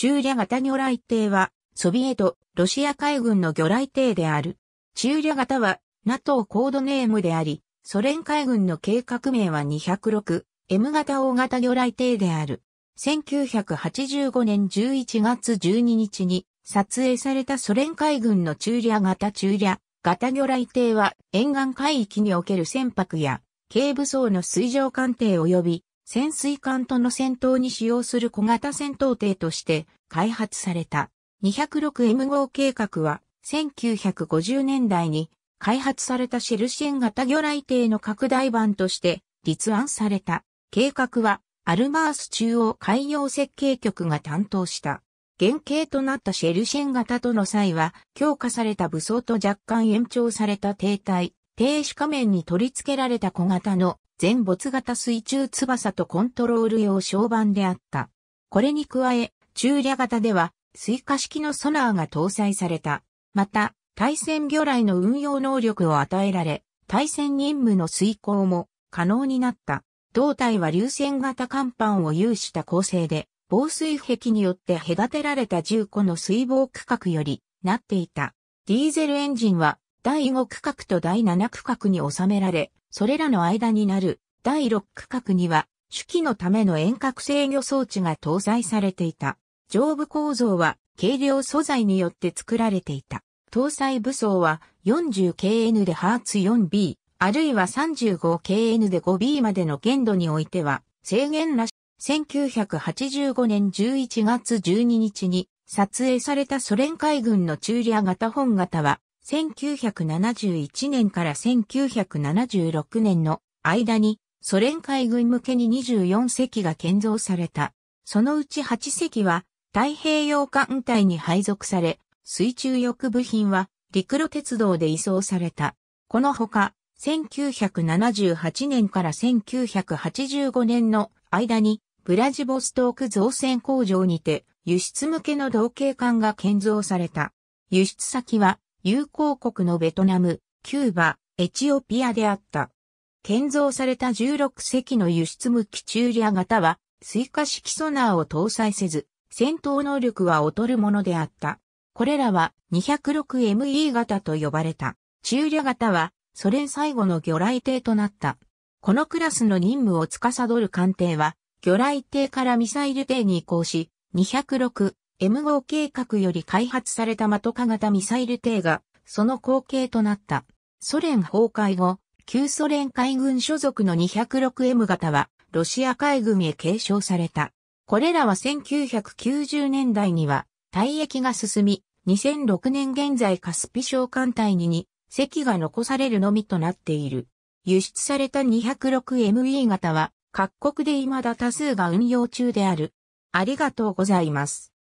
中略型魚雷艇は、ソビエト、ロシア海軍の魚雷艇である。中略型は、NATO コードネームであり、ソ連海軍の計画名は206、M 型大型魚雷艇である。1985年11月12日に撮影されたソ連海軍の中略型中略型魚雷艇は沿岸海域における船舶や軽武装の水上艦艇及び潜水艦との戦闘に使用する小型戦闘艇として開発された。206M 号計画は1950年代に開発されたシェルシェン型魚雷艇の拡大版として立案された。計画はアルマース中央海洋設計局が担当した。原型となったシェルシェン型との際は強化された武装と若干延長された停滞、停止仮面に取り付けられた小型の全没型水中翼とコントロール用小板であった。これに加え、中略型では、水下式のソナーが搭載された。また、対戦魚雷の運用能力を与えられ、対戦任務の遂行も可能になった。胴体は流線型甲板を有した構成で、防水壁によって隔てられた10個の水防区画よりなっていた。ディーゼルエンジンは第5区画と第7区画に収められ、それらの間になる第6区画には、手記のための遠隔制御装置が搭載されていた。上部構造は軽量素材によって作られていた。搭載武装は 40kN でハーツ 4B、あるいは 35kN で 5B までの限度においては制限なし。1985年11月12日に撮影されたソ連海軍の中リア型本型は1971年から1976年の間にソ連海軍向けに24隻が建造された。そのうち8隻は太平洋艦隊に配属され、水中翼部品は陸路鉄道で移送された。このほか、1978年から1985年の間にブラジボストーク造船工場にて輸出向けの同型艦が建造された。輸出先は友好国のベトナム、キューバ、エチオピアであった。建造された16隻の輸出向きチューリア型は、追加式ソナーを搭載せず、戦闘能力は劣るものであった。これらは 206ME 型と呼ばれた。チューリア型は、ソ連最後の魚雷艇となった。このクラスの任務を司る艦艇は、魚雷艇からミサイル艇に移行し、206、M 号計画より開発されたマトカ型ミサイル艇が、その後継となった。ソ連崩壊後、旧ソ連海軍所属の 206M 型は、ロシア海軍へ継承された。これらは1990年代には、退役が進み、2006年現在カスピ小艦隊に2席が残されるのみとなっている。輸出された 206ME 型は各国で未だ多数が運用中である。ありがとうございます。